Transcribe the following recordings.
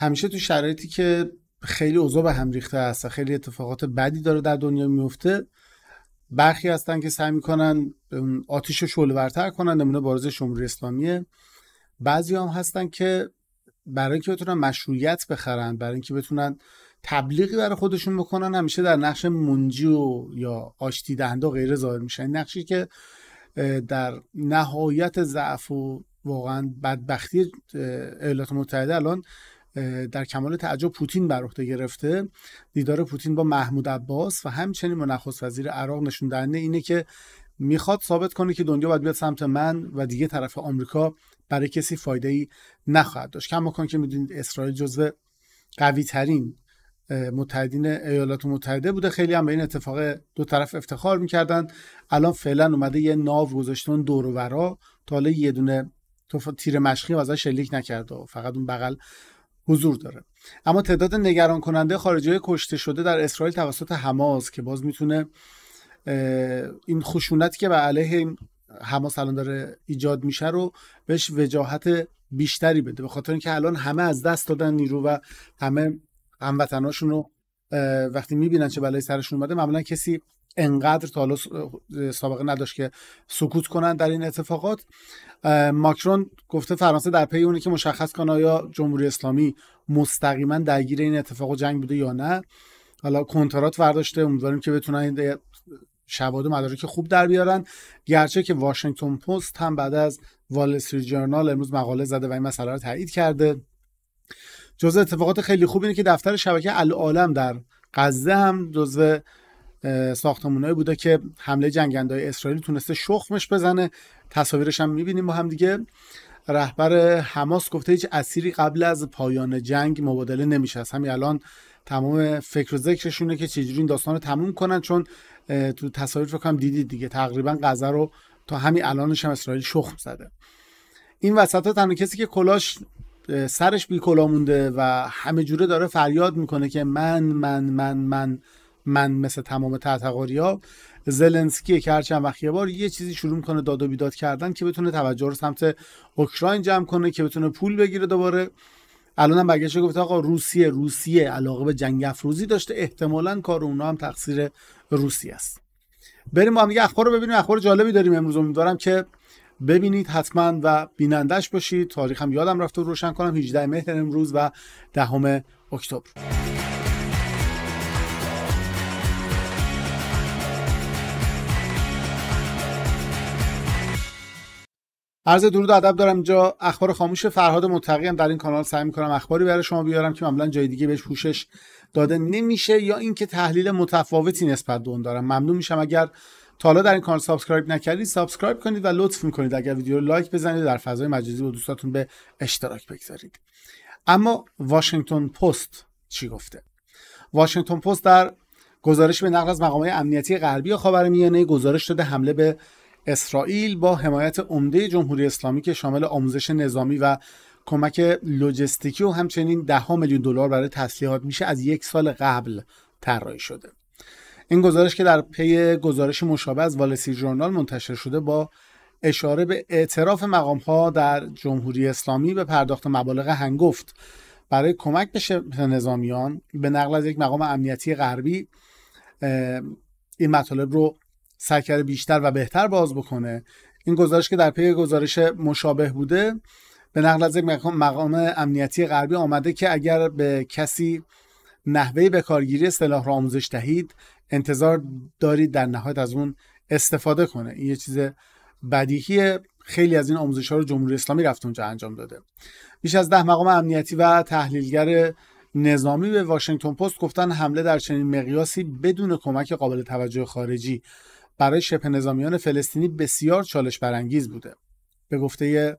همیشه تو شرایطی که خیلی اوضاع به هم ریخته است خیلی اتفاقات بدی داره در دنیا میفته برخی هستن که سعی میکنن آتیش رو شعله کنن نمونه بارز جمهوری اسلامیه بعضی هم هستن که برای اینکه بتونن مشروعیت بخرن برای اینکه بتونن تبلیغی برای خودشون بکنن همیشه در نقش منجی و یا آشتی دهنده و غیره ظاهر میشن نقشی که در نهایت ضعف و واقعا بدبختی ایالات متحده الان در کمال تعجب پوتین بر عهده گرفته دیدار پوتین با محمود عباس و همچنین با نخست وزیر عراق نشون دهنده اینه که میخواد ثابت کنه که دنیا باید بیاد سمت من و دیگه طرف آمریکا برای کسی فایده ای نخواهد داشت کم کن که میدونید اسرائیل جزو قوی ترین متحدین ایالات متحده بوده خیلی هم به این اتفاق دو طرف افتخار میکردن الان فعلا اومده یه ناو گذاشتن دور و ورا تا یه دونه تیر مشقی ازش شلیک نکرده فقط اون بغل حضور داره اما تعداد نگران کننده خارجی کشته شده در اسرائیل توسط حماس که باز میتونه این خشونتی که بر علیه حماس الان داره ایجاد میشه رو بهش وجاهت بیشتری بده به خاطر اینکه الان همه از دست دادن نیرو و همه هموطناشون رو وقتی میبینن چه بلای سرشون اومده معمولا کسی انقدر تا حالا سابقه نداشت که سکوت کنن در این اتفاقات ماکرون گفته فرانسه در پی اونه که مشخص کنه آیا جمهوری اسلامی مستقیما درگیر این اتفاق و جنگ بوده یا نه حالا کنترات ورداشته امیدواریم که بتونن این شواهد و مدارک خوب در بیارن گرچه که واشنگتن پست هم بعد از وال استریت امروز مقاله زده و این مسئله رو تایید کرده جزء اتفاقات خیلی خوب اینه که دفتر شبکه العالم در غزه هم جزء ساختمونایی بوده که حمله های اسرائیل تونسته شخمش بزنه تصاویرش هم میبینیم با هم دیگه رهبر حماس گفته هیچ اسیری قبل از پایان جنگ مبادله نمیشه از همین الان تمام فکر و ذکرشونه که چجوری این داستان رو تموم کنن چون تو تصاویر فکر دیدید دیگه تقریبا غذا رو تا همین الانش هم اسرائیل شخم زده این وسط ها تنها کسی که کلاش سرش بی کلا مونده و همه جوره داره فریاد میکنه که من من من من من مثل تمام تحتقاری ها زلنسکی که هر وقت یه بار یه چیزی شروع میکنه داد و بیداد کردن که بتونه توجه رو سمت اوکراین جمع کنه که بتونه پول بگیره دوباره الان هم برگشت گفت آقا روسیه روسیه علاقه به جنگ افروزی داشته احتمالا کار اونا هم تقصیر روسیه است بریم با هم دیگه اخبار رو ببینیم اخبار جالبی داریم امروز امیدوارم که ببینید حتما و بینندش باشید تاریخم یادم رفته روشن کنم 18 مهر امروز و دهم اکتبر عرض درود ادب دارم اینجا اخبار خاموش فرهاد متقی هم در این کانال سعی میکنم اخباری برای شما بیارم که معمولا جای دیگه بهش پوشش داده نمیشه یا اینکه تحلیل متفاوتی نسبت به اون دارم ممنون میشم اگر تا حالا در این کانال سابسکرایب نکردید سابسکرایب کنید و لطف میکنید اگر ویدیو رو لایک بزنید در فضای مجازی با دوستاتون به اشتراک بگذارید اما واشنگتن پست چی گفته واشنگتن پست در گزارش به نقل از مقامات امنیتی غربی خاورمیانه گزارش داده حمله به اسرائیل با حمایت عمده جمهوری اسلامی که شامل آموزش نظامی و کمک لوجستیکی و همچنین ده میلیون دلار برای تسلیحات میشه از یک سال قبل طراحی شده این گزارش که در پی گزارش مشابه از والسی جورنال منتشر شده با اشاره به اعتراف مقام ها در جمهوری اسلامی به پرداخت مبالغ هنگفت برای کمک به نظامیان به نقل از یک مقام امنیتی غربی این مطالب رو سکر بیشتر و بهتر باز بکنه این گزارش که در پی گزارش مشابه بوده به نقل از یک مقام امنیتی غربی آمده که اگر به کسی نحوه به کارگیری سلاح را آموزش دهید انتظار دارید در نهایت از اون استفاده کنه این یه چیز بدیهیه خیلی از این آموزش ها رو جمهوری اسلامی رفت اونجا انجام داده بیش از ده مقام امنیتی و تحلیلگر نظامی به واشنگتن پست گفتن حمله در چنین مقیاسی بدون کمک قابل توجه خارجی برای شبه نظامیان فلسطینی بسیار چالش برانگیز بوده به گفته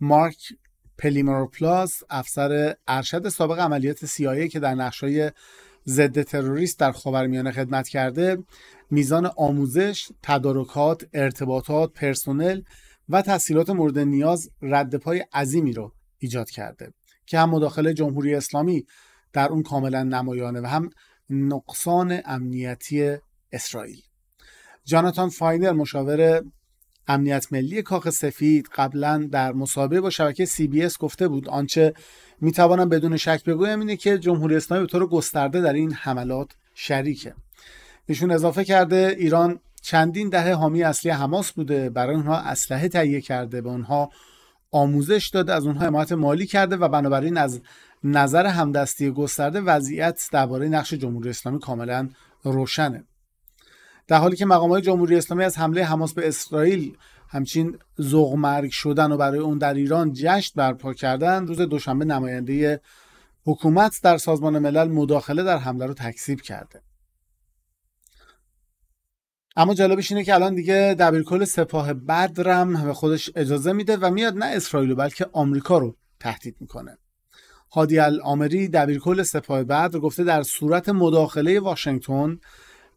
مارک پلیمروپلاس افسر ارشد سابق عملیات سیایی که در نقشای ضد تروریست در خاورمیانه خدمت کرده میزان آموزش، تدارکات، ارتباطات، پرسنل و تحصیلات مورد نیاز رد پای عظیمی رو ایجاد کرده که هم مداخله جمهوری اسلامی در اون کاملا نمایانه و هم نقصان امنیتی اسرائیل جاناتان فاینر مشاور امنیت ملی کاخ سفید قبلا در مصاحبه با شبکه سی بی اس گفته بود آنچه میتوانم بدون شک بگویم اینه که جمهوری اسلامی به طور گسترده در این حملات شریکه ایشون اضافه کرده ایران چندین دهه حامی اصلی حماس بوده برای اونها اسلحه تهیه کرده به اونها آموزش داده از اونها حمایت مالی کرده و بنابراین از نظر همدستی گسترده وضعیت درباره نقش جمهوری اسلامی کاملا روشنه در حالی که مقام های جمهوری اسلامی از حمله حماس به اسرائیل همچین زغمرگ شدن و برای اون در ایران جشن برپا کردن روز دوشنبه نماینده حکومت در سازمان ملل مداخله در حمله رو تکذیب کرده اما جالبش اینه که الان دیگه دبیرکل سپاه بدرم به خودش اجازه میده و میاد نه اسرائیل بلکه آمریکا رو تهدید میکنه هادی الامری دبیرکل سپاه بدر گفته در صورت مداخله واشنگتن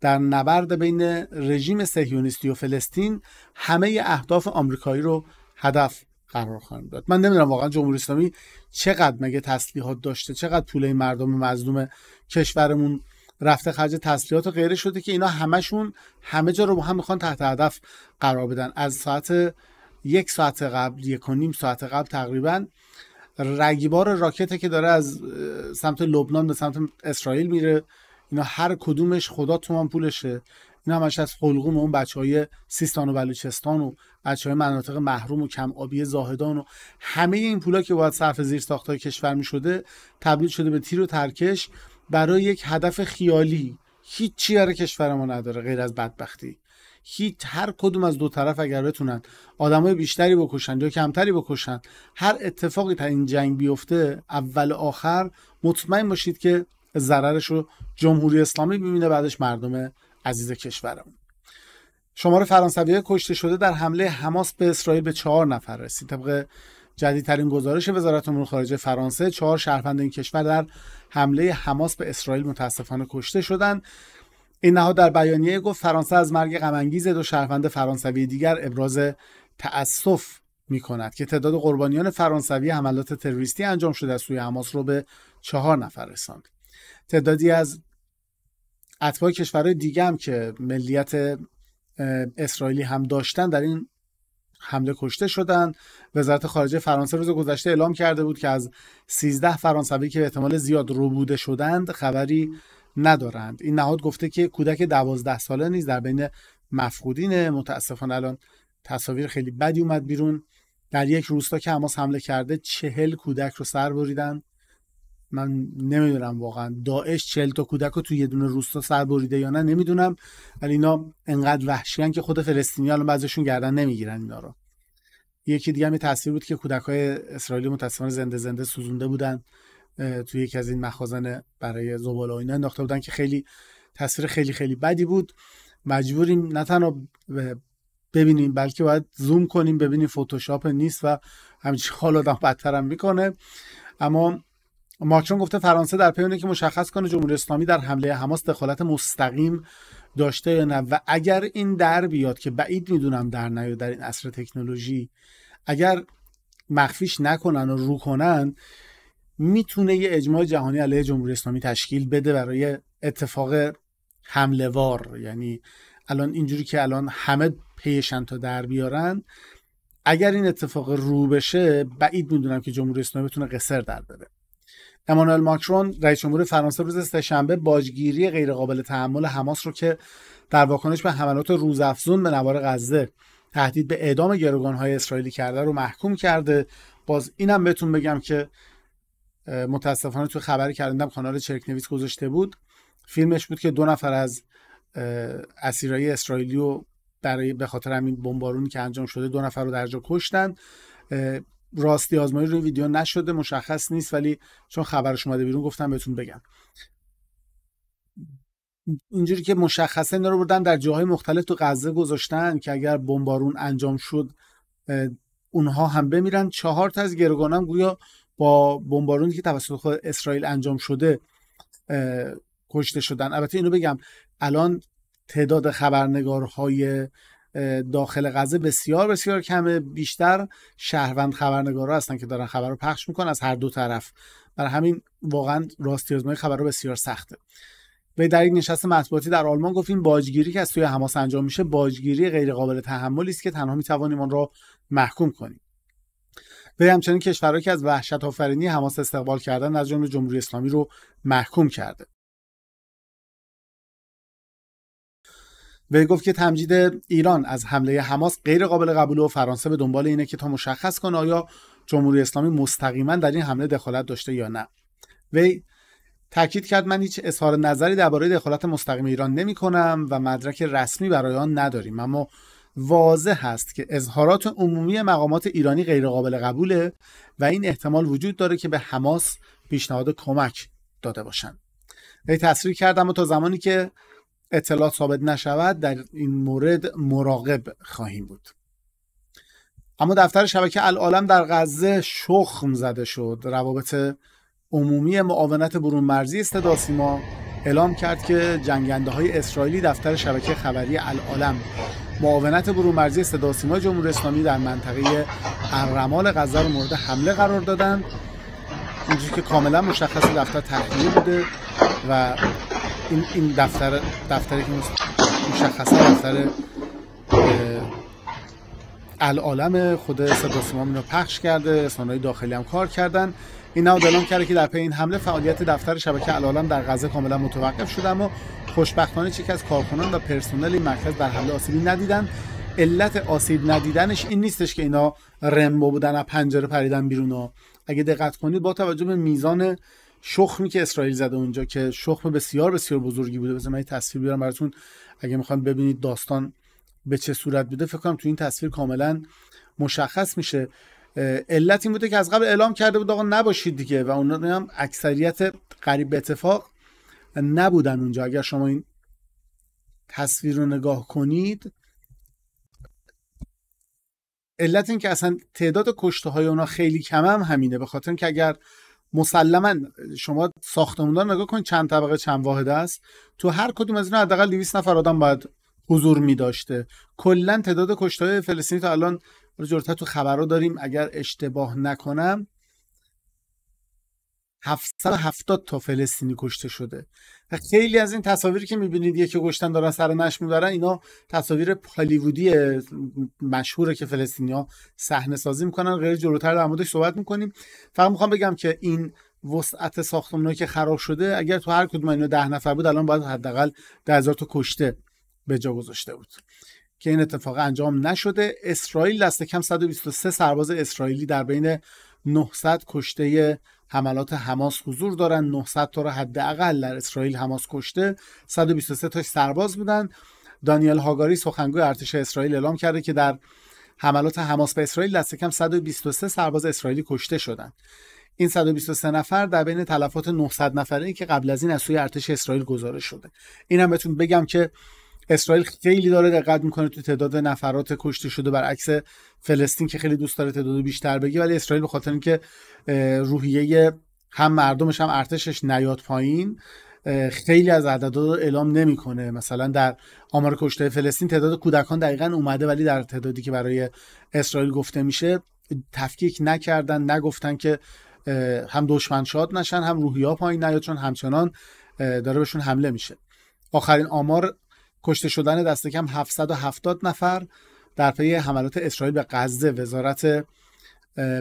در نبرد بین رژیم سهیونیستی و فلسطین همه اهداف آمریکایی رو هدف قرار خواهیم داد من نمیدونم واقعا جمهوری اسلامی چقدر مگه تسلیحات داشته چقدر پول مردم مظلوم کشورمون رفته خرج تسلیحات و غیره شده که اینا همشون همه جا رو با هم میخوان تحت هدف قرار بدن از ساعت یک ساعت قبل یک و نیم ساعت قبل تقریبا رگبار راکته که داره از سمت لبنان به سمت اسرائیل میره اینا هر کدومش خدا تومان پولشه اینا همش از حلقوم اون بچه های سیستان و بلوچستان و بچه های مناطق محروم و کم آبی زاهدان و همه این پولا که باید صرف زیر ساختای کشور می شده تبدیل شده به تیر و ترکش برای یک هدف خیالی هیچی برای کشور ما نداره غیر از بدبختی هیچ هر کدوم از دو طرف اگر بتونن آدمای بیشتری بکشن یا کمتری بکشن هر اتفاقی تا این جنگ بیفته اول آخر مطمئن باشید که ضررش رو جمهوری اسلامی میبینه بعدش مردم عزیز کشورمون شمار فرانسوی کشته شده در حمله حماس به اسرائیل به چهار نفر رسید طبق جدیدترین گزارش وزارت امور خارجه فرانسه چهار شهروند این کشور در حمله حماس به اسرائیل متاسفانه کشته شدند این نهاد در بیانیه گفت فرانسه از مرگ غمانگیز دو شهروند فرانسوی دیگر ابراز تأسف می کند که تعداد قربانیان فرانسوی حملات تروریستی انجام شده سوی حماس رو به چهار نفر رساند تعدادی از اتباع کشورهای دیگه هم که ملیت اسرائیلی هم داشتن در این حمله کشته شدن وزارت خارجه فرانسه روز گذشته اعلام کرده بود که از 13 فرانسوی که به احتمال زیاد ربوده شدند خبری ندارند این نهاد گفته که کودک 12 ساله نیز در بین مفقودین متاسفانه الان تصاویر خیلی بدی اومد بیرون در یک روستا که حماس حمله کرده چهل کودک رو سر بریدن من نمیدونم واقعا داعش چل تا کودک رو توی یه دونه روستا سر بریده یا نه نمیدونم ولی اینا انقدر وحشیان که خود فلسطینی الان بعضشون گردن نمیگیرن اینا رو یکی دیگه هم تاثیر بود که کودک های اسرائیلی متاسفانه زنده زنده سوزونده بودن توی یکی از این مخازن برای زبال و اینا انداخته بودن که خیلی تاثیر خیلی خیلی بدی بود مجبوریم نه تنها ببینیم بلکه باید زوم کنیم ببینیم فتوشاپ نیست و همچین حال آدم بدتر هم میکنه اما ماکرون گفته فرانسه در پی که مشخص کنه جمهوری اسلامی در حمله حماس دخالت مستقیم داشته یا نه و اگر این در بیاد که بعید میدونم در نیاد در این عصر تکنولوژی اگر مخفیش نکنن و رو کنن میتونه یه اجماع جهانی علیه جمهوری اسلامی تشکیل بده برای اتفاق حمله وار یعنی الان اینجوری که الان همه پیشن تا در بیارن اگر این اتفاق رو بشه بعید میدونم که جمهوری اسلامی بتونه قصر در بده امانوئل ماکرون رئیس جمهور فرانسه روز سهشنبه باجگیری غیرقابل تحمل حماس رو که در واکنش به حملات روزافزون به نوار غزه تهدید به اعدام گروگانهای اسرائیلی کرده رو محکوم کرده باز اینم بهتون بگم که متاسفانه تو خبری کردندم کانال چرک نویس گذاشته بود فیلمش بود که دو نفر از اسیرای اسرائیلی و برای به خاطر همین بمبارونی که انجام شده دو نفر رو درجا کشتن راستی آزمایی روی ویدیو نشده مشخص نیست ولی چون خبرش اومده بیرون گفتم بهتون بگم اینجوری که مشخصه اینا رو بردن در جاهای مختلف تو غزه گذاشتن که اگر بمبارون انجام شد اونها هم بمیرن چهار تا از گرگانم گویا با بمبارونی که توسط خود اسرائیل انجام شده کشته شدن البته اینو بگم الان تعداد خبرنگارهای داخل غزه بسیار بسیار کمه بیشتر شهروند خبرنگارا هستن که دارن خبر رو پخش میکنن از هر دو طرف برای همین واقعا راستی آزمایی خبر رو بسیار سخته وی در یک نشست مطبوعاتی در آلمان گفت این باجگیری که از سوی حماس انجام میشه باجگیری غیرقابل تحملی است که تنها میتوانیم آن را محکوم کنیم وی همچنین کشورهایی که از وحشت آفرینی حماس استقبال کردن از جمله جمهوری اسلامی رو محکوم کرده وی گفت که تمجید ایران از حمله حماس غیر قابل قبول و فرانسه به دنبال اینه که تا مشخص کنه آیا جمهوری اسلامی مستقیما در این حمله دخالت داشته یا نه وی تاکید کرد من هیچ اظهار نظری درباره دخالت مستقیم ایران نمی کنم و مدرک رسمی برای آن نداریم اما واضح هست که اظهارات عمومی مقامات ایرانی غیرقابل قبوله و این احتمال وجود داره که به حماس پیشنهاد کمک داده باشند. وی تصریح کرد اما تا زمانی که اطلاع ثابت نشود در این مورد مراقب خواهیم بود اما دفتر شبکه العالم در غزه شخم زده شد روابط عمومی معاونت برون مرزی اعلام کرد که جنگنده های اسرائیلی دفتر شبکه خبری العالم معاونت برون مرزی استداسیما سیما جمهوری اسلامی در منطقه ارمال غزه رو مورد حمله قرار دادند اونجوری که کاملا مشخص دفتر تحلیل بوده و این این دفتر دفتری که مشخصا دفتر العالم خود صدا سیما اینو پخش کرده رسانه‌های داخلی هم کار کردن این نهاد اعلام کرده که در پی این حمله فعالیت دفتر شبکه العالم در غزه کاملا متوقف شده اما خوشبختانه چیک از کارکنان و پرسنل مرکز در حمله آسیبی ندیدن علت آسیب ندیدنش این نیستش که اینا رمبو بودن از پنجره پریدن بیرون اگه دقت کنید با توجه به میزان شخمی که اسرائیل زده اونجا که شخم بسیار بسیار بزرگی بوده بذار من تصویر بیارم براتون اگه میخوام ببینید داستان به چه صورت بوده فکر کنم تو این تصویر کاملا مشخص میشه علت این بوده که از قبل اعلام کرده بود آقا نباشید دیگه و اونا هم اکثریت قریب به اتفاق نبودن اونجا اگر شما این تصویر رو نگاه کنید علت این که اصلا تعداد کشته های اونا خیلی کم هم همینه به خاطر که اگر مسلما شما ساختمونا نگاه کن چند طبقه چند واحد است تو هر کدوم از اینا حداقل 200 نفر آدم باید حضور می داشته کلا تعداد کشته فلسطینی تا الان جورتا تو خبرها داریم اگر اشتباه نکنم 770 تا فلسطینی کشته شده و خیلی از این تصاویری که میبینید یکی گشتن دارن سر نش میبرن اینا تصاویر هالیوودی مشهوره که فلسطینیا صحنه سازی میکنن غیر جلوتر در موردش صحبت میکنیم فقط میخوام بگم که این وسعت ساختمانی که خراب شده اگر تو هر کدوم اینا ده نفر بود الان باید حداقل ده هزار تا کشته به جا گذاشته بود که این اتفاق انجام نشده اسرائیل دست کم 123 سرباز اسرائیلی در بین 900 کشته حملات حماس حضور دارن 900 تا رو حداقل در اسرائیل حماس کشته 123 تاش سرباز بودن دانیل هاگاری سخنگوی ارتش اسرائیل اعلام کرده که در حملات حماس به اسرائیل دست کم 123 سرباز اسرائیلی کشته شدند این 123 نفر در بین تلفات 900 نفره ای که قبل از این از سوی ارتش اسرائیل گزارش شده اینم بتون بگم که اسرائیل خیلی داره دقت میکنه تو تعداد نفرات کشته شده برعکس فلسطین که خیلی دوست داره تعداد بیشتر بگی ولی اسرائیل به خاطر اینکه روحیه هم مردمش هم ارتشش نیاد پایین خیلی از عددا رو اعلام نمیکنه مثلا در آمار کشته فلسطین تعداد کودکان دقیقا اومده ولی در تعدادی که برای اسرائیل گفته میشه تفکیک نکردن نگفتن که هم دشمن شاد نشن هم روحیا پایین نیاد چون همچنان داره بهشون حمله میشه آخرین آمار کشته شدن دست کم 770 نفر در پی حملات اسرائیل به غزه وزارت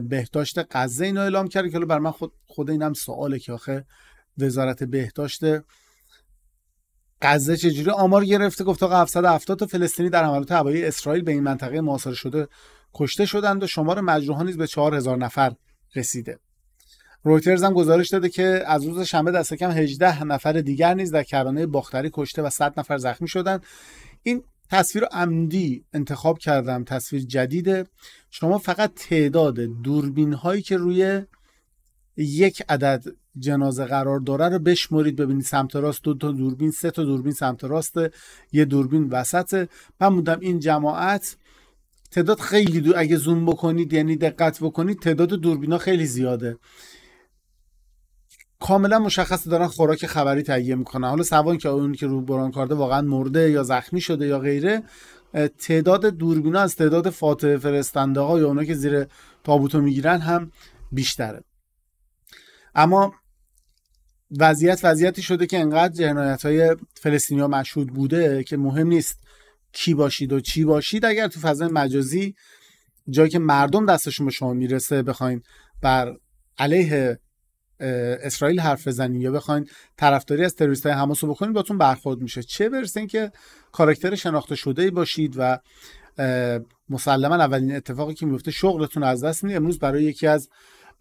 بهداشت غزه اینو اعلام کرد که بر من خود, خود اینم سواله که آخه وزارت بهداشت غزه چجوری آمار گرفته گفت آقا 770 تا فلسطینی در حملات هوایی اسرائیل به این منطقه محاصره شده کشته شدند و شمار مجروحان نیز به 4000 نفر رسیده رویترز هم گزارش داده که از روز شنبه دست کم 18 نفر دیگر نیز در کرانه باختری کشته و 100 نفر زخمی شدن این تصویر عمدی انتخاب کردم تصویر جدیده شما فقط تعداد دوربین هایی که روی یک عدد جنازه قرار داره رو بشمرید ببینید سمت راست دو تا دوربین سه تا دوربین سمت راست یه دوربین وسطه من بودم این جماعت تعداد خیلی دو اگه زوم بکنید یعنی دقت بکنید تعداد ها خیلی زیاده کاملا مشخص دارن خوراک خبری تهیه میکنن حالا سوان که اون که رو کارده واقعا مرده یا زخمی شده یا غیره تعداد دوربینا از تعداد فاتحه فرستنده ها یا اونا که زیر تابوتو میگیرن هم بیشتره اما وضعیت وضعیتی شده که انقدر جنایت های فلسطینی ها مشهود بوده که مهم نیست کی باشید و چی باشید اگر تو فضای مجازی جایی که مردم دستشون به شما میرسه بخواین بر علیه اسرائیل حرف بزنین یا بخواین طرفداری از تروریست های حماس رو بکنین باتون برخورد میشه چه برسه اینکه کاراکتر شناخته شده باشید و مسلما اولین اتفاقی که میفته شغلتون از دست میده امروز برای یکی از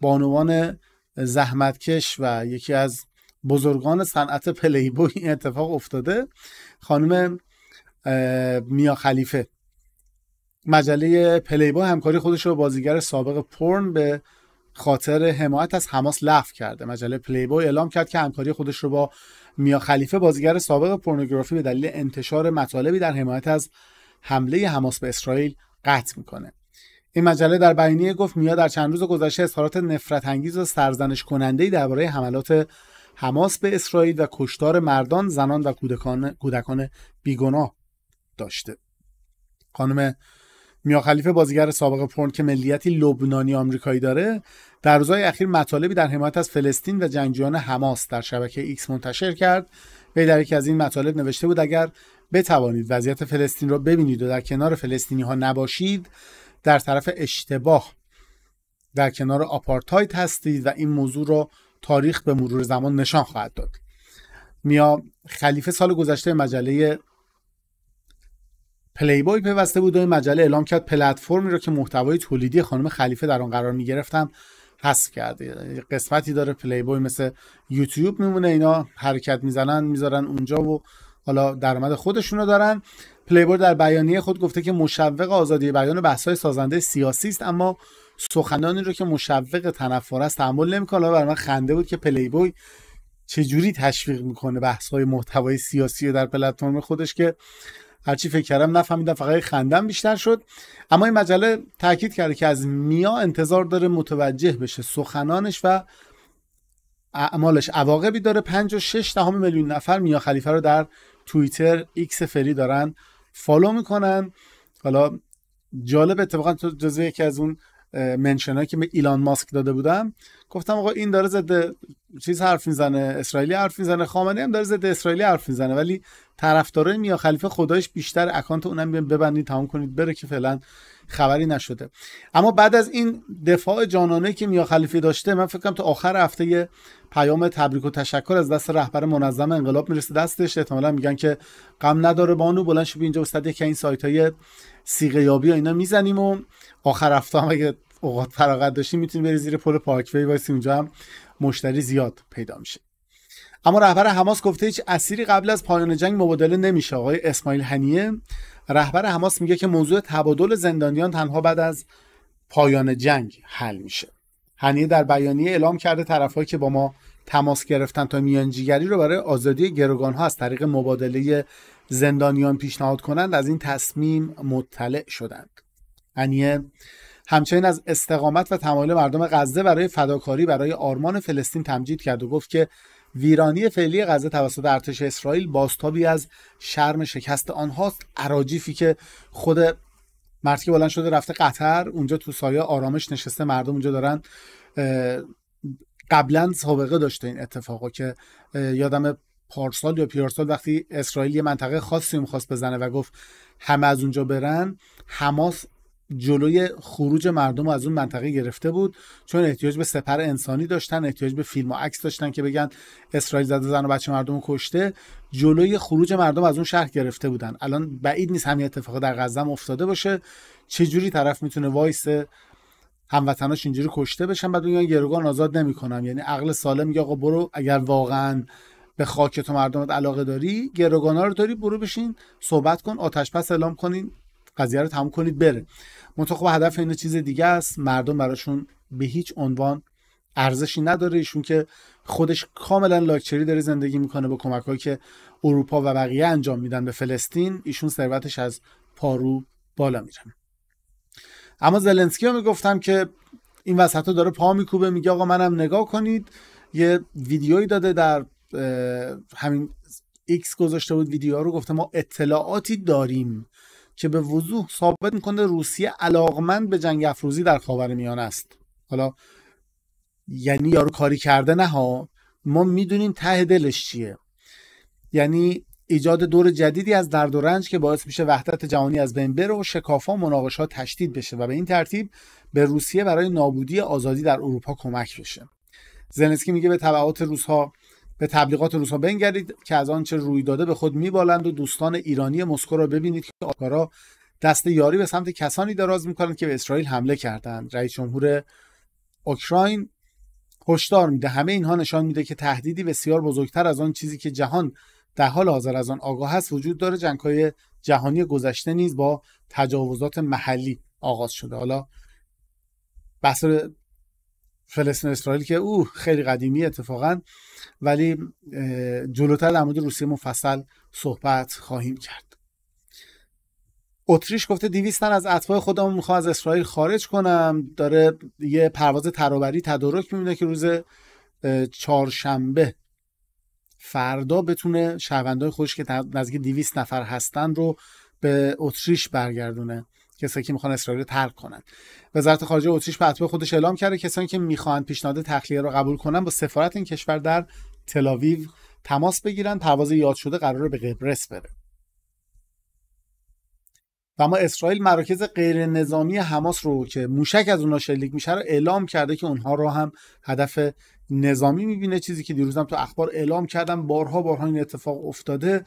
بانوان زحمتکش و یکی از بزرگان صنعت پلیبو این اتفاق افتاده خانم میا خلیفه مجله پلیبو همکاری خودش رو بازیگر سابق پرن به خاطر حمایت از حماس لغو کرده مجله پلی بوی اعلام کرد که همکاری خودش رو با میا خلیفه بازیگر سابق پورنوگرافی به دلیل انتشار مطالبی در حمایت از حمله حماس به اسرائیل قطع میکنه این مجله در بیانیه گفت میا در چند روز گذشته اظهارات نفرت انگیز و سرزنش کننده درباره حملات حماس به اسرائیل و کشتار مردان، زنان و کودکان, کودکان بیگناه داشته. خانم میا خلیفه بازیگر سابق پرن که ملیتی لبنانی آمریکایی داره در روزهای اخیر مطالبی در حمایت از فلسطین و جنگجویان حماس در شبکه ایکس منتشر کرد وی در یکی از این مطالب نوشته بود اگر بتوانید وضعیت فلسطین را ببینید و در کنار فلسطینی ها نباشید در طرف اشتباه در کنار آپارتاید هستید و این موضوع را تاریخ به مرور زمان نشان خواهد داد میا خلیفه سال گذشته مجله پلی بوی پیوسته بود و این مجله اعلام کرد پلتفرمی رو که محتوای تولیدی خانم خلیفه در آن قرار میگرفتم حذف کرده قسمتی داره پلی بوی مثل یوتیوب میمونه اینا حرکت میزنن میذارن اونجا و حالا درآمد خودشونو دارن پلیبوی در بیانیه خود گفته که مشوق آزادی بیان و بحث‌های سازنده سیاسی است اما سخنانی رو که مشوق تنفر است تحمل نمیکنه برای من خنده بود که چه جوری تشویق میکنه بحث‌های محتوای سیاسی رو در پلتفرم خودش که هرچی فکر کردم نفهمیدم فقط خندم بیشتر شد اما این مجله تاکید کرده که از میا انتظار داره متوجه بشه سخنانش و اعمالش عواقبی داره 5 و 6 دهم میلیون نفر میا خلیفه رو در توییتر ایکس فری دارن فالو میکنن حالا جالب اتفاقا تو جزو یکی از اون منشنایی که به ایلان ماسک داده بودم گفتم آقا این داره زده چیز حرف میزنه اسرائیلی حرف میزنه خامنه هم داره ضد اسرائیلی حرف میزنه ولی طرفدارای میا خلیفه خداش بیشتر اکانت اونم میگن ببندید تمام کنید بره که فعلا خبری نشده اما بعد از این دفاع جانانه که میا خلیفه داشته من فکر کنم تا آخر هفته پیام تبریک و تشکر از دست رهبر منظم انقلاب میرسه دستش احتمالا میگن که غم نداره بانو بلند شو اینجا استاد که این سایت های سیغه یابی اینا میزنیم و آخر هفته هم اگه اوقات فراغت داشتیم میتونیم بری زیر پل پارکوی وایسی اونجا هم مشتری زیاد پیدا میشه اما رهبر حماس گفته هیچ اسیری قبل از پایان جنگ مبادله نمیشه آقای اسماعیل هنیه رهبر حماس میگه که موضوع تبادل زندانیان تنها بعد از پایان جنگ حل میشه هنیه در بیانیه اعلام کرده طرفهایی که با ما تماس گرفتن تا میانجیگری رو برای آزادی گروگان ها از طریق مبادله زندانیان پیشنهاد کنند از این تصمیم مطلع شدند هنیه همچنین از استقامت و تمایل مردم غزه برای فداکاری برای آرمان فلسطین تمجید کرد و گفت که ویرانی فعلی غزه توسط ارتش اسرائیل باستابی از شرم شکست آنهاست عراجیفی که خود مردی که بلند شده رفته قطر اونجا تو سایه آرامش نشسته مردم اونجا دارن قبلا سابقه داشته این اتفاقا که یادم پارسال یا پیارسال وقتی اسرائیل یه منطقه خاصی میخواست بزنه و گفت همه از اونجا برن حماس جلوی خروج مردم از اون منطقه گرفته بود چون احتیاج به سپر انسانی داشتن احتیاج به فیلم و عکس داشتن که بگن اسرائیل زده زن و بچه مردم رو کشته جلوی خروج مردم از اون شهر گرفته بودن الان بعید نیست همین اتفاق در غزه افتاده باشه چه جوری طرف میتونه وایس هموطناش اینجوری کشته بشن بعد میگن گروگان آزاد نمیکنم یعنی عقل سالم میگه آقا برو اگر واقعا به خاک تو مردمت علاقه داری گروگانا رو داری برو بشین صحبت کن آتش پس اعلام کنین قضیه رو تموم کنید بره منتها خب هدف اینا چیز دیگه است مردم براشون به هیچ عنوان ارزشی نداره ایشون که خودش کاملا لاکچری داره زندگی میکنه با کمکهایی که اروپا و بقیه انجام میدن به فلسطین ایشون ثروتش از پارو بالا میره اما زلنسکی رو میگفتم که این وسط ها داره پا میکوبه میگه آقا منم نگاه کنید یه ویدیویی داده در همین ایکس گذاشته بود ویدیو رو گفته ما اطلاعاتی داریم که به وضوح ثابت میکنه روسیه علاقمند به جنگ افروزی در خاورمیانه است حالا یعنی یارو کاری کرده نه ها ما میدونیم ته دلش چیه یعنی ایجاد دور جدیدی از درد و رنج که باعث میشه وحدت جهانی از بین بره و شکافا مناقشات تشدید بشه و به این ترتیب به روسیه برای نابودی آزادی در اروپا کمک بشه زلنسکی میگه به تبعات روزها به تبلیغات روسا بنگرید که از آنچه روی داده به خود میبالند و دوستان ایرانی مسکو را ببینید که آکارا دست یاری به سمت کسانی دراز میکنند که به اسرائیل حمله کردند رئیس جمهور اوکراین هشدار میده همه اینها نشان میده که تهدیدی بسیار بزرگتر از آن چیزی که جهان در حال حاضر از آن آگاه است وجود داره جنگهای جهانی گذشته نیز با تجاوزات محلی آغاز شده حالا بحث فلسطین اسرائیل که او خیلی قدیمی اتفاقا ولی جلوتر در مورد روسیه مفصل صحبت خواهیم کرد اتریش گفته دیویستن از اطفای خودم میخوام از اسرائیل خارج کنم داره یه پرواز ترابری تدارک میبینه که روز چهارشنبه فردا بتونه شهروندهای خودش که نزدیک دیویست نفر هستن رو به اتریش برگردونه کسایی که میخوان اسرائیل رو ترک کنن وزارت خارجه اتریش به خودش اعلام کرده کسانی که میخوان پیشنهاد تخلیه رو قبول کنن با سفارت این کشور در تلاویو تماس بگیرن پرواز یاد شده قرار به قبرس بره و اما اسرائیل مراکز غیر نظامی حماس رو که موشک از اونها شلیک میشه رو اعلام کرده که اونها رو هم هدف نظامی میبینه چیزی که دیروزم تو اخبار اعلام کردم بارها بارها این اتفاق افتاده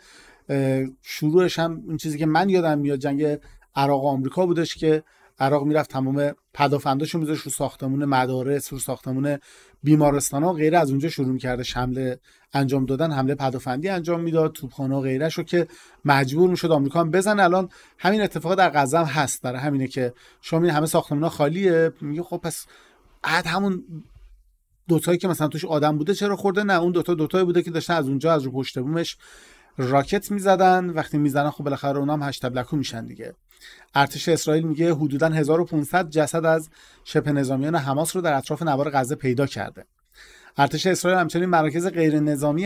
شروعش هم اون چیزی که من یادم میاد جنگ عراق و آمریکا بودش که عراق میرفت تمام پدافنداشو میذاشت رو ساختمون مدارس رو ساختمون بیمارستان ها غیره از اونجا شروع میکردش حمله انجام دادن حمله پدافندی انجام میداد توپخانه و غیره شو که مجبور میشد آمریکا هم بزن الان همین اتفاق در غزه هست برای همینه که شما این همه ساختمون ها خالیه میگه خب پس عد همون دوتایی که مثلا توش آدم بوده چرا خورده نه اون دوتا دوتایی بوده که داشتن از اونجا از رو پشت بومش راکت میزدن وقتی میزنن خب بالاخره اونام هشت میشن دیگه ارتش اسرائیل میگه حدوداً 1500 جسد از شبه نظامیان حماس رو در اطراف نوار غزه پیدا کرده ارتش اسرائیل همچنین مراکز غیر نظامی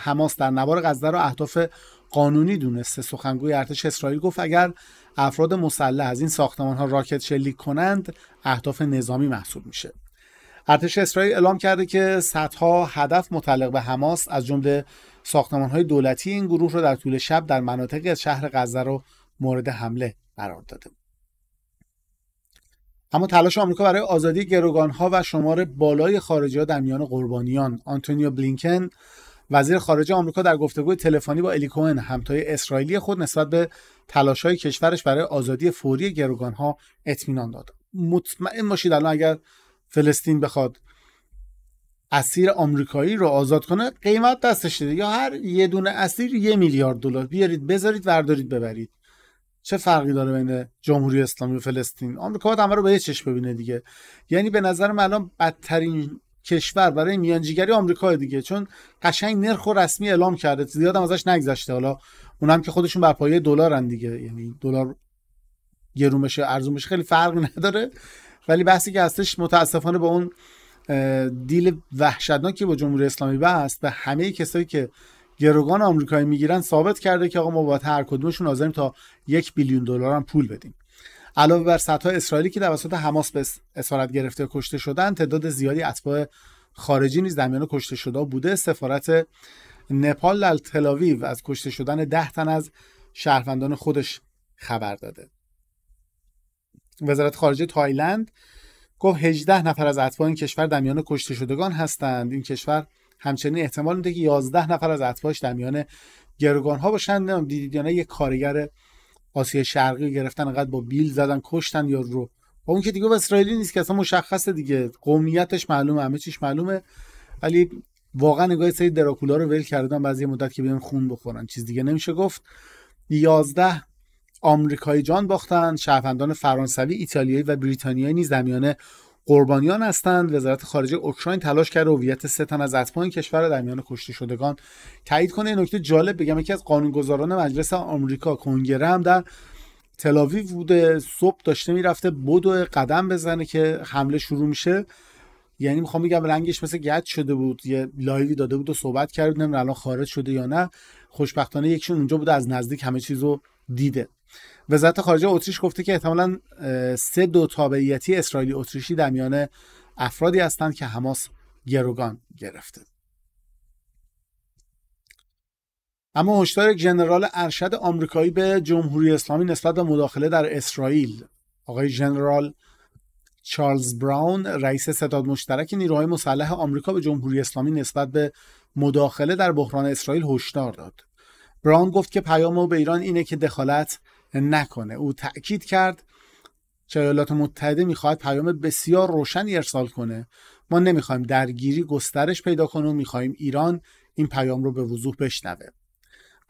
حماس در نوار غزه رو اهداف قانونی دونسته سخنگوی ارتش اسرائیل گفت اگر افراد مسلح از این ساختمان ها راکت شلیک کنند اهداف نظامی محسوب میشه ارتش اسرائیل اعلام کرده که صدها هدف متعلق به حماس از جمله ساختمان های دولتی این گروه رو در طول شب در مناطقی از شهر غزه رو مورد حمله قرار داده اما تلاش آمریکا برای آزادی ها و شمار بالای خارجی ها در میان قربانیان آنتونیو بلینکن وزیر خارجه آمریکا در گفتگوی تلفنی با الی همتای اسرائیلی خود نسبت به تلاش های کشورش برای آزادی فوری ها اطمینان داد مطمئن باشید الان اگر فلسطین بخواد اسیر آمریکایی رو آزاد کنه قیمت دستش یا هر یه دونه اسیر یه میلیارد دلار بیارید بذارید وردارید ببرید چه فرقی داره بین جمهوری اسلامی و فلسطین آمریکا باید همه رو به یه چشم ببینه دیگه یعنی به نظر من الان بدترین کشور برای میانجیگری آمریکا دیگه چون قشنگ نرخ و رسمی اعلام کرده هم ازش نگذشته حالا اونم که خودشون بر پایه دلارن دیگه یعنی دلار گرون بشه ارزون بشه خیلی فرق نداره ولی بحثی که هستش متاسفانه با اون دیل وحشتناکی با جمهوری اسلامی بست به همه کسایی که گروگان آمریکایی میگیرن ثابت کرده که آقا ما باید هر کدومشون حاضریم تا یک بیلیون دلار هم پول بدیم علاوه بر صدها اسرائیلی که توسط حماس به اسارت گرفته و کشته شدن تعداد زیادی اتباع خارجی نیز در میان کشته شده بوده سفارت نپال در تلاویو از کشته شدن ده تن از شهروندان خودش خبر داده وزارت خارجه تایلند گفت 18 نفر از اتباع این کشور در میان کشته شدگان هستند این کشور همچنین احتمال میده که 11 نفر از اتباعش در میان گروگان ها باشن نمیدونم دیدید یا نه یه کارگر آسیا شرقی گرفتن انقدر با بیل زدن کشتن یا رو با اون که دیگه اسرائیلی نیست که اصلا مشخصه دیگه قومیتش معلومه همه چیش معلومه ولی واقعا نگاه سری دراکولا رو ول کردن بعضی مدت که بیان خون بخورن چیز دیگه نمیشه گفت 11 آمریکایی جان باختن شهروندان فرانسوی ایتالیایی و بریتانیایی نیز در قربانیان هستند وزارت خارجه اوکراین تلاش کرده هویت سه تن از این کشور در میان کشته شدگان تایید کنه نکته جالب بگم یکی از قانونگذاران مجلس آمریکا کنگره هم در تلاوی بوده صبح داشته میرفته بدو قدم بزنه که حمله شروع میشه یعنی میخوام بگم رنگش مثل گت شده بود یه لایوی داده بود و صحبت کرد نمیدونم الان خارج شده یا نه خوشبختانه یکشون اونجا بوده از نزدیک همه چیز رو دیده وزارت خارجه اتریش گفته که احتمالا سه دو تابعیتی اسرائیلی اتریشی در میان افرادی هستند که حماس گروگان گرفته اما هشدار جنرال ارشد آمریکایی به جمهوری اسلامی نسبت به مداخله در اسرائیل آقای ژنرال چارلز براون رئیس ستاد مشترک نیروهای مسلح آمریکا به جمهوری اسلامی نسبت به مداخله در بحران اسرائیل هشدار داد براون گفت که پیام او به ایران اینه که دخالت نکنه او تاکید کرد که ایالات متحده میخواهد پیام بسیار روشنی ارسال کنه ما نمیخوایم درگیری گسترش پیدا کنه و میخواهیم ایران این پیام رو به وضوح بشنوه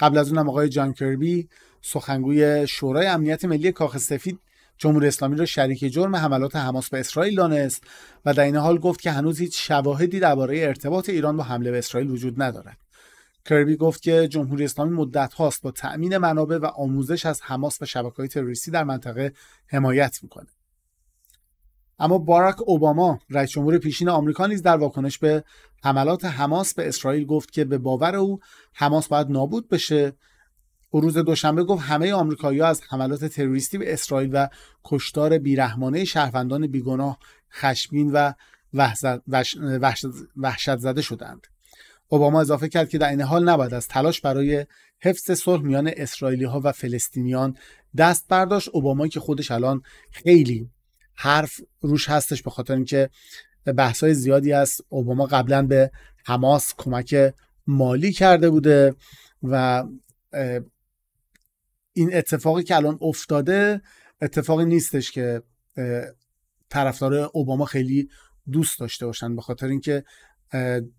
قبل از اونم آقای جان کربی سخنگوی شورای امنیت ملی کاخ سفید جمهوری اسلامی را شریک جرم حملات حماس به اسرائیل دانست و در این حال گفت که هنوز هیچ شواهدی درباره ارتباط ایران با حمله به اسرائیل وجود ندارد کربی گفت که جمهوری اسلامی مدت هاست با تأمین منابع و آموزش از حماس و شبکه های تروریستی در منطقه حمایت میکنه اما باراک اوباما رئیس جمهور پیشین آمریکا نیز در واکنش به حملات حماس به اسرائیل گفت که به باور او حماس باید نابود بشه او روز دوشنبه گفت همه آمریکایی‌ها از حملات تروریستی به اسرائیل و کشتار بیرحمانه شهروندان بیگناه خشمین و وحشت, وحشت زده شدند اوباما اضافه کرد که در این حال نباید از تلاش برای حفظ صلح میان اسرائیلی ها و فلسطینیان دست برداشت اوباما که خودش الان خیلی حرف روش هستش به خاطر اینکه بحث های زیادی است اوباما قبلا به حماس کمک مالی کرده بوده و این اتفاقی که الان افتاده اتفاقی نیستش که طرفدار اوباما خیلی دوست داشته باشن به خاطر اینکه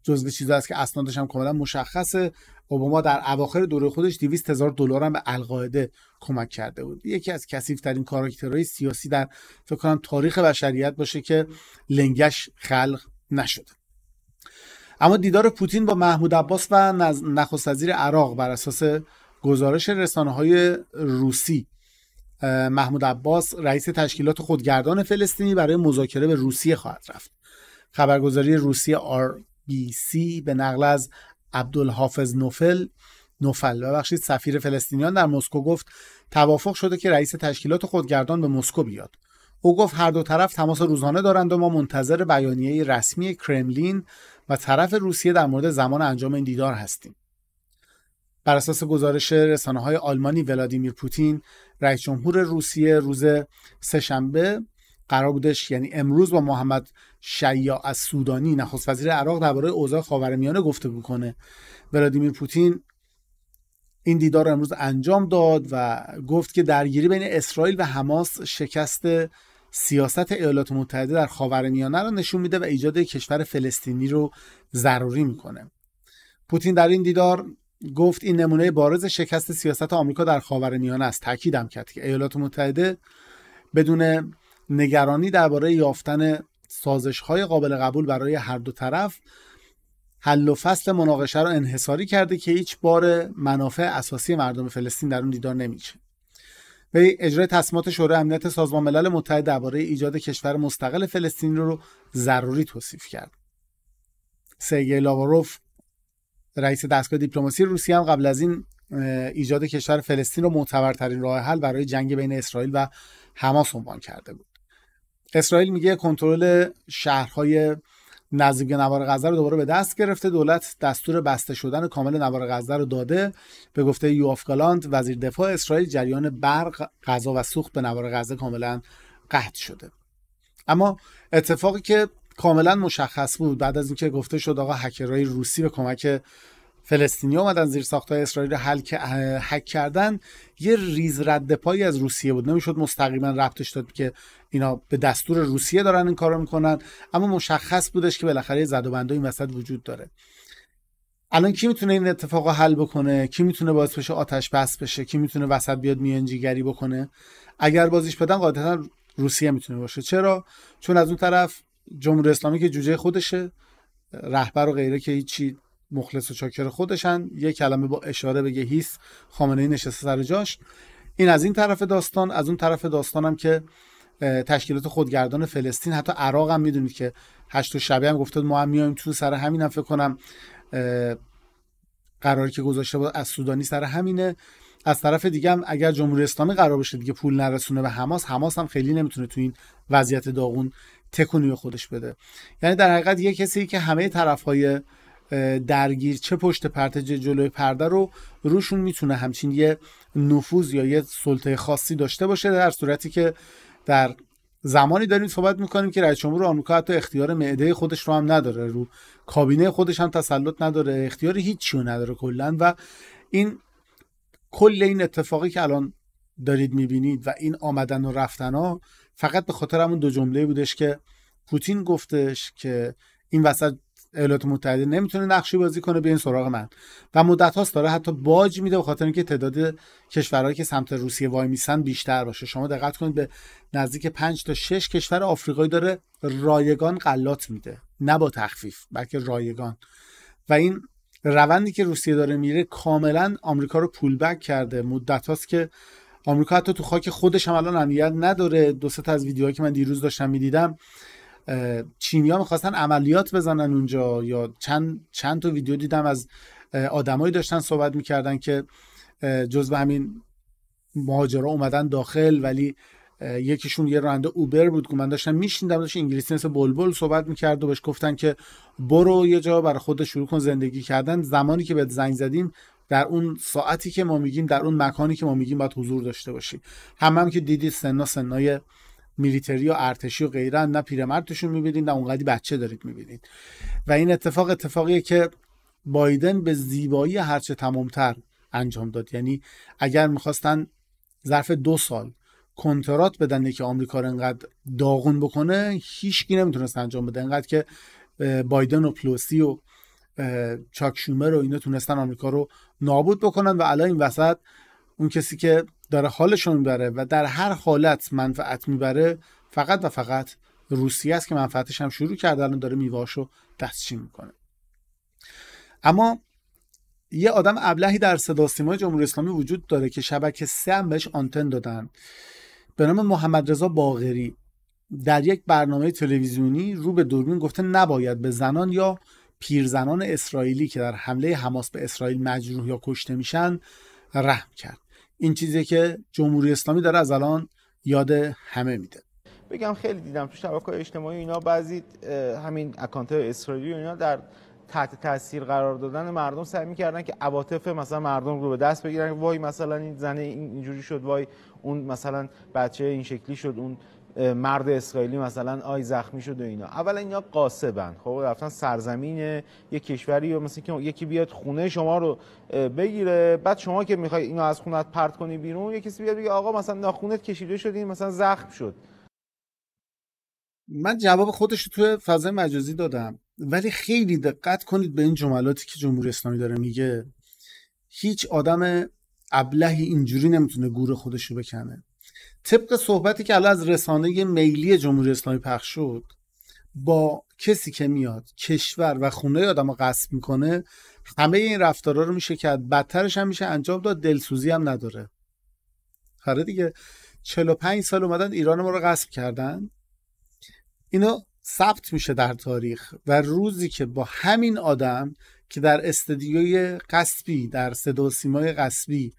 جزو چیزی است که اسنادش هم کاملا مشخصه اوباما در اواخر دوره خودش 200 هزار دلار هم به القاعده کمک کرده بود یکی از کثیف ترین کاراکترهای سیاسی در فکر کنم تاریخ بشریت باشه که لنگش خلق نشده اما دیدار پوتین با محمود عباس و نخست وزیر عراق بر اساس گزارش رسانه های روسی محمود عباس رئیس تشکیلات خودگردان فلسطینی برای مذاکره به روسیه خواهد رفت خبرگزاری روسی آر بی سی به نقل از عبدالحافظ نوفل نوفل ببخشید سفیر فلسطینیان در مسکو گفت توافق شده که رئیس تشکیلات خودگردان به مسکو بیاد او گفت هر دو طرف تماس روزانه دارند و ما منتظر بیانیه رسمی کرملین و طرف روسیه در مورد زمان انجام این دیدار هستیم بر اساس گزارش رسانه های آلمانی ولادیمیر پوتین رئیس جمهور روسیه روز سهشنبه قرار بودش یعنی امروز با محمد شیا از سودانی نخست وزیر عراق درباره اوضاع خاورمیانه گفته کنه ولادیمیر پوتین این دیدار رو امروز انجام داد و گفت که درگیری بین اسرائیل و حماس شکست سیاست ایالات متحده در خاورمیانه را نشون میده و ایجاد کشور فلسطینی رو ضروری میکنه پوتین در این دیدار گفت این نمونه بارز شکست سیاست آمریکا در خاورمیانه است تاکیدم کرد که ایالات متحده بدون نگرانی درباره یافتن سازش های قابل قبول برای هر دو طرف حل و فصل مناقشه را انحصاری کرده که هیچ بار منافع اساسی مردم فلسطین در اون دیدار نمیشه و اجرای تصمیمات شورای امنیت سازمان ملل متحد درباره ایجاد کشور مستقل فلسطین رو ضروری توصیف کرد سرگی لاواروف رئیس دستگاه دیپلماسی روسیه هم قبل از این ایجاد کشور فلسطین رو معتبرترین راه حل برای جنگ بین اسرائیل و حماس عنوان کرده بود اسرائیل میگه کنترل شهرهای نزدیک نوار غزه رو دوباره به دست گرفته دولت دستور بسته شدن کامل نوار غزه رو داده به گفته یوآف گالانت وزیر دفاع اسرائیل جریان برق غذا و سوخت به نوار غزه کاملا قطع شده اما اتفاقی که کاملا مشخص بود بعد از اینکه گفته شد آقا هکرهای روسی به کمک فلسطینی اومدن زیر های اسرائیل رو حل حک کردن یه ریز رد پایی از روسیه بود نمیشد مستقیما ربطش داد که اینا به دستور روسیه دارن این کارو میکنن اما مشخص بودش که بالاخره زد و این وسط وجود داره الان کی میتونه این اتفاق حل بکنه کی میتونه باعث بشه آتش بس بشه کی میتونه وسط بیاد میانجیگری بکنه اگر بازیش بدن قاعدتا روسیه میتونه باشه چرا چون از اون طرف جمهوری اسلامی که جوجه خودشه رهبر و غیره که هیچی مخلص و چاکر خودشن یه کلمه با اشاره بگه هیس خامنه نشسته سر جاش این از این طرف داستان از اون طرف داستانم که تشکیلات خودگردان فلسطین حتی عراق هم میدونید که هشت و شبیه هم گفته ما هم میایم تو سر همین هم فکر کنم قراری که گذاشته بود از سودانی سر همینه از طرف دیگه هم اگر جمهوری اسلامی قرار بشه دیگه پول نرسونه به حماس حماس هم خیلی نمیتونه تو این وضعیت داغون تکونی خودش بده یعنی در حقیقت یه کسی که همه طرف درگیر چه پشت پرتج جلوی پرده رو روشون میتونه همچین یه نفوذ یا یه سلطه خاصی داشته باشه در صورتی که در زمانی داریم صحبت میکنیم که رئیس جمهور آمریکا حتی اختیار معده خودش رو هم نداره رو کابینه خودش هم تسلط نداره اختیار هیچی رو نداره کلا و این کل این اتفاقی که الان دارید میبینید و این آمدن و رفتن ها فقط به خاطر همون دو جمله بودش که پوتین گفتش که این وسط ایالات متحده نمیتونه نقشی بازی کنه به این سراغ من و مدت هاست داره حتی باج میده به خاطر اینکه تعداد کشورهایی که سمت روسیه وای میسن بیشتر باشه شما دقت کنید به نزدیک 5 تا 6 کشور آفریقایی داره رایگان غلات میده نه با تخفیف بلکه رایگان و این روندی که روسیه داره میره کاملا آمریکا رو پول بک کرده مدت هاست که آمریکا حتی تو خاک خودش هم الان امنیت نداره دو از ویدیوهایی که من دیروز داشتم میدیدم ها میخواستن عملیات بزنن اونجا یا چند چند تا ویدیو دیدم از آدمایی داشتن صحبت میکردن که جز به همین مهاجرا اومدن داخل ولی یکیشون یه راننده اوبر بود که من داشتم میشیندم داشت انگلیسی مثل بلبل صحبت میکرد و بهش گفتن که برو یه جا برای خود شروع کن زندگی کردن زمانی که بهت زنگ زدیم در اون ساعتی که ما میگیم در اون مکانی که ما میگیم باید حضور داشته باشی همون که دیدی سنا سنای میلیتری و ارتشی و غیره نه پیرمردشون میبینید نه اونقدی بچه دارید میبینید و این اتفاق اتفاقیه که بایدن به زیبایی هرچه تمامتر انجام داد یعنی اگر میخواستن ظرف دو سال کنترات بدن که آمریکا رو انقدر داغون بکنه هیچکی نمیتونست انجام بده انقدر که بایدن و پلوسی و چاک شومر و اینا تونستن آمریکا رو نابود بکنن و الان این وسط اون کسی که داره حالشون میبره و در هر حالت منفعت میبره فقط و فقط روسیه است که منفعتش هم شروع کرده الان داره میواشو دستچین میکنه اما یه آدم ابلهی در صدا سیمای جمهوری اسلامی وجود داره که شبکه سه هم بهش آنتن دادن به نام محمد رضا باغری در یک برنامه تلویزیونی رو به دوربین گفته نباید به زنان یا پیرزنان اسرائیلی که در حمله حماس به اسرائیل مجروح یا کشته میشن رحم کرد این چیزی که جمهوری اسلامی داره از الان یاد همه میده بگم خیلی دیدم تو شبکه اجتماعی اینا بعضی همین اکانت اسرائیلی اینا در تحت تاثیر قرار دادن مردم سعی میکردن که عواطف مثلا مردم رو به دست بگیرن وای مثلا این زنه اینجوری شد وای اون مثلا بچه این شکلی شد اون مرد اسرائیلی مثلا آی زخمی شد و اینا اولا اینا قاسبن خب رفتن سرزمین یک کشوری و مثل که یکی بیاد خونه شما رو بگیره بعد شما که میخوای اینو از خونت پرت کنی بیرون یکی بیاد بگه آقا مثلا ناخونت کشیده شدی مثلا زخم شد من جواب خودش رو توی فضای مجازی دادم ولی خیلی دقت کنید به این جملاتی که جمهوری اسلامی داره میگه هیچ آدم ابلهی اینجوری نمیتونه گور خودش رو بکنه طبق صحبتی که الان از رسانه میلی جمهوری اسلامی پخش شد با کسی که میاد کشور و خونه آدم رو غصب میکنه همه این رفتارا رو میشه کرد بدترش هم میشه انجام داد دلسوزی هم نداره خره دیگه 45 سال اومدن ایران ما رو غصب کردن اینا ثبت میشه در تاریخ و روزی که با همین آدم که در استدیوی قصبی در صدا و سیمای قصبی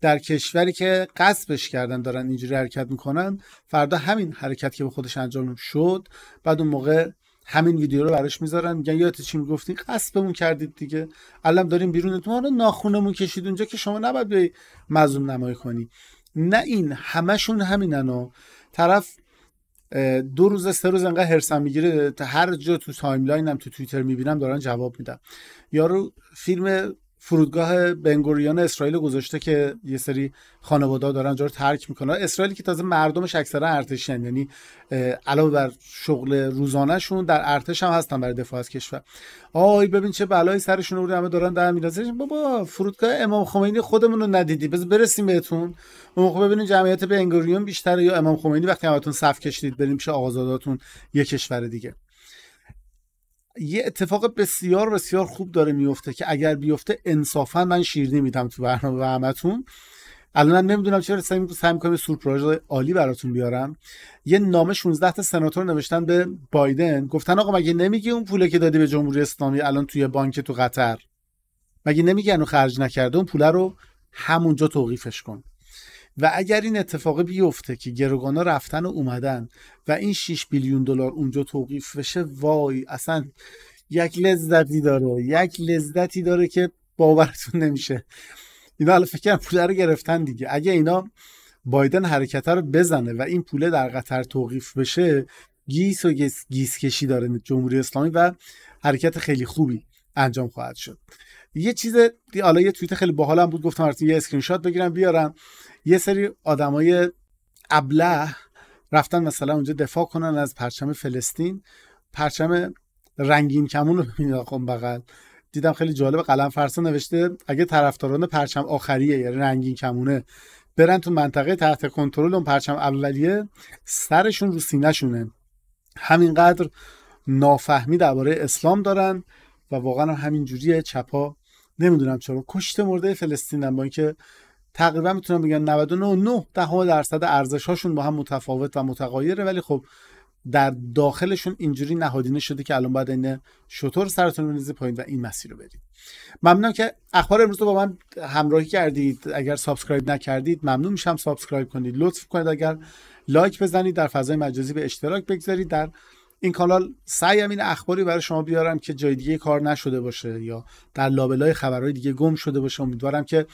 در کشوری که قصبش کردن دارن اینجوری حرکت میکنن فردا همین حرکت که به خودش انجام شد بعد اون موقع همین ویدیو رو براش میذارن میگن یادت چی میگفتین قصبمون کردید دیگه الان داریم بیرون ما رو ناخونمون کشید اونجا که شما نباید به مظلوم نمایی کنی نه این همشون همینن و طرف دو روز سه روز انقدر هرسم میگیره هر جا تو هم تو توییتر میبینم دارن جواب میدم یارو فیلم فرودگاه بنگوریان اسرائیل گذاشته که یه سری خانواده دارن جا رو ترک میکنن اسرائیلی که تازه مردمش اکثرا ارتشن یعنی علاوه بر شغل روزانهشون در ارتش هم هستن برای دفاع از کشور آی ببین چه بلایی سرشون رو همه دارن در میرازه بابا فرودگاه امام خمینی خودمون رو ندیدی بذار برسیم بهتون اون خب ببینیم جمعیت بنگوریان بیشتره یا امام خمینی وقتی همتون صف کشیدید بریم چه آقازاداتون یه کشور دیگه یه اتفاق بسیار بسیار خوب داره میفته که اگر بیفته انصافا من شیر میدم تو برنامه همتون الان نمیدونم چرا سعی میکنم یه سورپرایز عالی براتون بیارم یه نامه 16 تا سناتور نوشتن به بایدن گفتن آقا مگه نمیگی اون پوله که دادی به جمهوری اسلامی الان توی بانک تو قطر مگه نمیگی اون خرج نکرده اون پوله رو همونجا توقیفش کن و اگر این اتفاق بیفته که گروگانا رفتن و اومدن و این 6 بیلیون دلار اونجا توقیف بشه وای اصلا یک لذتی داره یک لذتی داره که باورتون نمیشه اینا الان فکر پول رو گرفتن دیگه اگه اینا بایدن حرکت رو بزنه و این پوله در قطر توقیف بشه گیس و گیس, گیس کشی داره جمهوری اسلامی و حرکت خیلی خوبی انجام خواهد شد یه چیز حالا یه توییت خیلی باحالم بود گفتم البته یه اسکرین شات بگیرم بیارم یه سری آدمای ابله رفتن مثلا اونجا دفاع کنن از پرچم فلسطین پرچم رنگین کمون رو مینداختم بغل دیدم خیلی جالب قلم فرسا نوشته اگه طرفداران پرچم آخریه یعنی رنگین کمونه برن تو منطقه تحت کنترل اون پرچم اولیه سرشون رو نشونه همینقدر نافهمی درباره اسلام دارن و واقعا همین جوریه چپا نمیدونم چرا کشته مرده هم با اینکه تقریبا میتونم بگم 99 دهم درصد ارزش هاشون با هم متفاوت و متقایره ولی خب در داخلشون اینجوری نهادینه شده که الان باید این شطور سرتون بریزید پایین و این مسیر رو برید ممنونم که اخبار امروز رو با من همراهی کردید اگر سابسکرایب نکردید ممنون میشم سابسکرایب کنید لطف کنید اگر لایک بزنید در فضای مجازی به اشتراک بگذارید در این کانال سعیم این اخباری برای شما بیارم که جای دیگه کار نشده باشه یا در لابلای خبرهای دیگه گم شده باشه امیدوارم که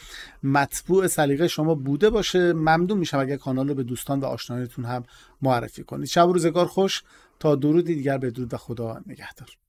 مطبوع سلیقه شما بوده باشه ممنون میشم اگر کانال رو به دوستان و آشنایانتون هم معرفی کنید شب و روزگار خوش تا درودی دیگر درود و خدا نگهدار